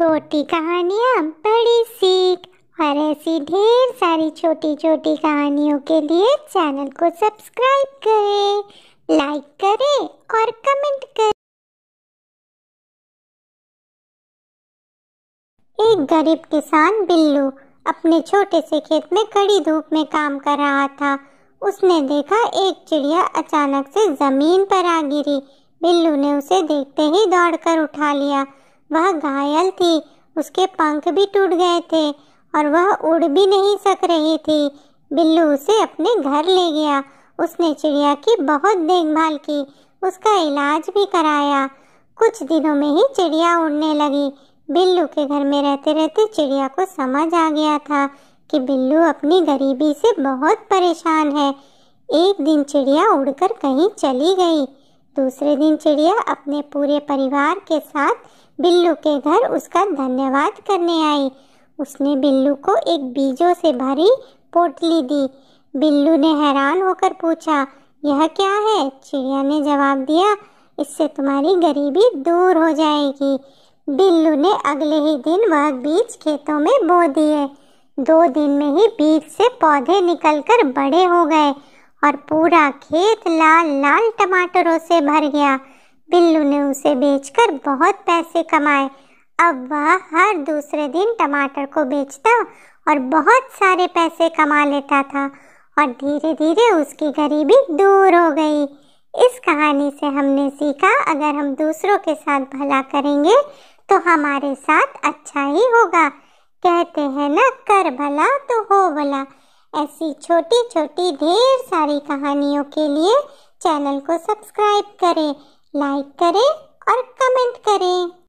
छोटी कहानियाँ बड़ी सीख और ऐसी ढेर सारी छोटी छोटी कहानियों के लिए चैनल को सब्सक्राइब करें लाइक करें और कमेंट करें एक गरीब किसान बिल्लू अपने छोटे से खेत में कड़ी धूप में काम कर रहा था उसने देखा एक चिड़िया अचानक से जमीन पर आ गिरी बिल्लू ने उसे देखते ही दौड़कर उठा लिया वह घायल थी उसके पंख भी टूट गए थे और वह उड़ भी नहीं सक रही थी बिल्लू उसे अपने घर ले गया उसने चिड़िया की बहुत देखभाल की उसका इलाज भी कराया कुछ दिनों में ही चिड़िया उड़ने लगी बिल्लू के घर में रहते रहते चिड़िया को समझ आ गया था कि बिल्लू अपनी गरीबी से बहुत परेशान है एक दिन चिड़िया उड़कर कहीं चली गई दूसरे दिन चिड़िया अपने पूरे परिवार के साथ बिल्लू के घर उसका धन्यवाद करने आई उसने बिल्लू को एक बीजों से भरी पोटली दी बिल्लू ने हैरान होकर पूछा यह क्या है चिड़िया ने जवाब दिया इससे तुम्हारी गरीबी दूर हो जाएगी बिल्लू ने अगले ही दिन वह बीज खेतों में बो दिए दो दिन में ही बीज से पौधे निकलकर बड़े हो गए और पूरा खेत लाल लाल टमाटरों से भर गया बिल्लू ने उसे बेचकर बहुत पैसे कमाए अब वह हर दूसरे दिन टमाटर को बेचता और बहुत सारे पैसे कमा लेता था और धीरे धीरे उसकी गरीबी दूर हो गई इस कहानी से हमने सीखा अगर हम दूसरों के साथ भला करेंगे तो हमारे साथ अच्छा ही होगा कहते हैं ना कर भला तो हो भला ऐसी छोटी छोटी ढेर सारी कहानियों के लिए चैनल को सब्सक्राइब करें लाइक करें और कमेंट करें